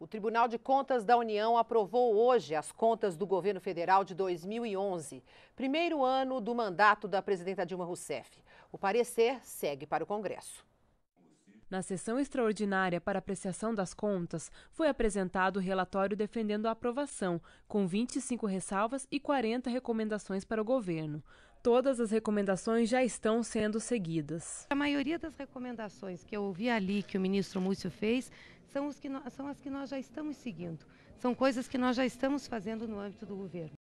O Tribunal de Contas da União aprovou hoje as contas do governo federal de 2011, primeiro ano do mandato da presidenta Dilma Rousseff. O parecer segue para o Congresso. Na sessão extraordinária para apreciação das contas, foi apresentado o relatório defendendo a aprovação, com 25 ressalvas e 40 recomendações para o governo todas as recomendações já estão sendo seguidas. A maioria das recomendações que eu ouvi ali que o ministro Múcio fez são, os que são as que nós já estamos seguindo. São coisas que nós já estamos fazendo no âmbito do governo.